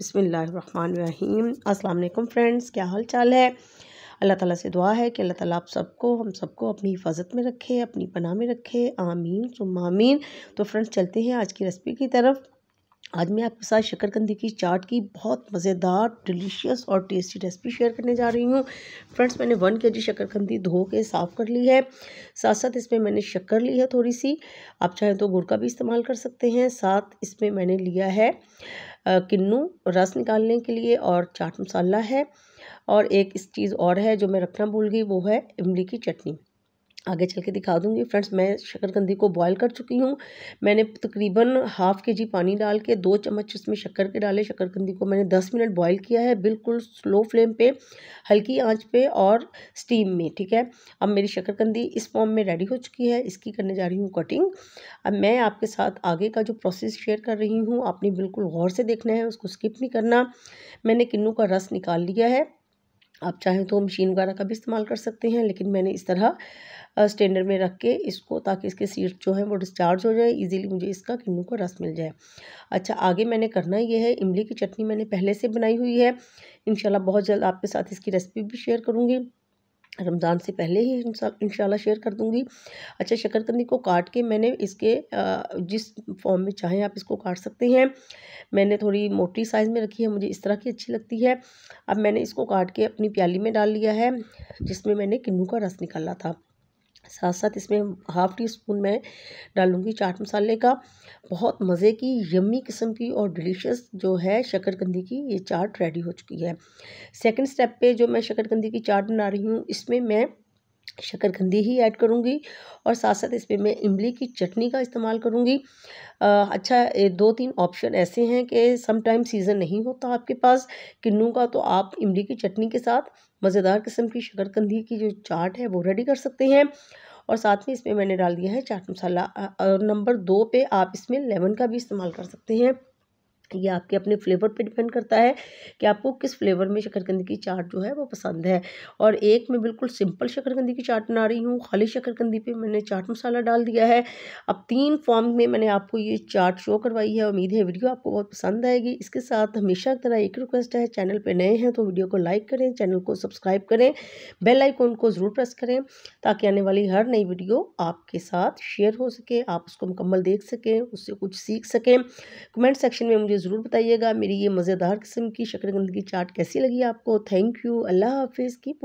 बसमीम अस्सलाम फ्रेंड्स क्या हाल चाल है अल्लाह ताला से दुआ है कि अल्लाह ताला आप सबको हम सबको अपनी हिफाजत में रखे अपनी पनाह में रखे आमीन सुम आमीन तो फ्रेंड्स चलते हैं आज की रेसिपी की तरफ आज मैं आपके साथ शक्करकंदी की चाट की बहुत मज़ेदार डिलीशियस और टेस्टी रेसिपी शेयर करने जा रही हूँ फ्रेंड्स मैंने वन के जी शक्करकंदी धो के साफ़ कर ली है साथ साथ इसमें मैंने शक्कर ली है थोड़ी सी आप चाहें तो गुड़ का भी इस्तेमाल कर सकते हैं साथ इसमें मैंने लिया है किन्नू रस निकालने के लिए और चाट मसाला है और एक इस चीज़ और है जो मैं रखना भूल गई वो है इमली की चटनी आगे चल के दिखा दूँगी फ्रेंड्स मैं शक्करकंदी को बॉईल कर चुकी हूँ मैंने तकरीबन हाफ़ के जी पानी डाल के दो चम्मच इसमें शक्कर के डाले शक्करकंदी को मैंने दस मिनट बॉईल किया है बिल्कुल स्लो फ्लेम पे हल्की आंच पे और स्टीम में ठीक है अब मेरी शक्करकंदी इस फॉर्म में रेडी हो चुकी है इसकी करने जा रही हूँ कटिंग अब मैं आपके साथ आगे का जो प्रोसेस शेयर कर रही हूँ आपने बिल्कुल गौर से देखना है उसको स्किप नहीं करना मैंने किन्नू का रस निकाल लिया है आप चाहें तो मशीन वगैरह का भी इस्तेमाल कर सकते हैं लेकिन मैंने इस तरह स्टैंडर्ड में रख के इसको ताकि इसके सीट जो है वो डिस्चार्ज हो जाए इजीली मुझे इसका किन्नू का रस मिल जाए अच्छा आगे मैंने करना ये है इमली की चटनी मैंने पहले से बनाई हुई है इंशाल्लाह बहुत जल्द आपके साथ इसकी रेसिपी भी शेयर करूँगी रमज़ान से पहले ही इन शेयर कर दूँगी अच्छा शकरकंदी को काट के मैंने इसके जिस फॉर्म में चाहें आप इसको काट सकते हैं मैंने थोड़ी मोटी साइज़ में रखी है मुझे इस तरह की अच्छी लगती है अब मैंने इसको काट के अपनी प्याली में डाल लिया है जिसमें मैंने किन्नू का रस निकाला था साथ साथ इसमें हाफ़ टी स्पून मैं डालूँगी चाट मसाले का बहुत मज़े की यम्मी किस्म की और डिलीशियस जो है शकरकंदी की ये चाट रेडी हो चुकी है सेकंड स्टेप पे जो मैं शकरकंदी की चाट बना रही हूँ इसमें मैं शकरकंदी ही ऐड करूँगी और साथ साथ इस पर मैं इमली की चटनी का इस्तेमाल करूँगी अच्छा दो तीन ऑप्शन ऐसे हैं कि समटाइम सीज़न नहीं होता आपके पास किन्नू का तो आप इमली की चटनी के साथ मज़ेदार किस्म की शकरकंदी की जो चाट है वो रेडी कर सकते हैं और साथ में इसमें मैंने डाल दिया है चाट मसाला और नंबर दो पे आप इसमें लेमन का भी इस्तेमाल कर सकते हैं ये आपके अपने फ्लेवर पे डिपेंड करता है कि आपको किस फ्लेवर में शकरकंद की चाट जो है वो पसंद है और एक मैं बिल्कुल सिंपल शक्करकंदी की चाट बना रही हूँ खाली शकरकंदी पे मैंने चाट मसाला डाल दिया है अब तीन फॉर्म में मैंने आपको ये चाट शो करवाई है उम्मीद है वीडियो आपको बहुत पसंद आएगी इसके साथ हमेशा तरह एक रिक्वेस्ट है चैनल पर नए हैं तो वीडियो को लाइक करें चैनल को सब्सक्राइब करें बेल आइकॉन को ज़रूर प्रेस करें ताकि आने वाली हर नई वीडियो आपके साथ शेयर हो सके आप उसको मुकम्मल देख सकें उससे कुछ सीख सकें कमेंट सेक्शन में मुझे मुझे ज़रूर बताइएगा मेरी ये मज़ेदार किस्म की शकरकंद की चाट कैसी लगी आपको थैंक यू अल्लाह हाफिज़ की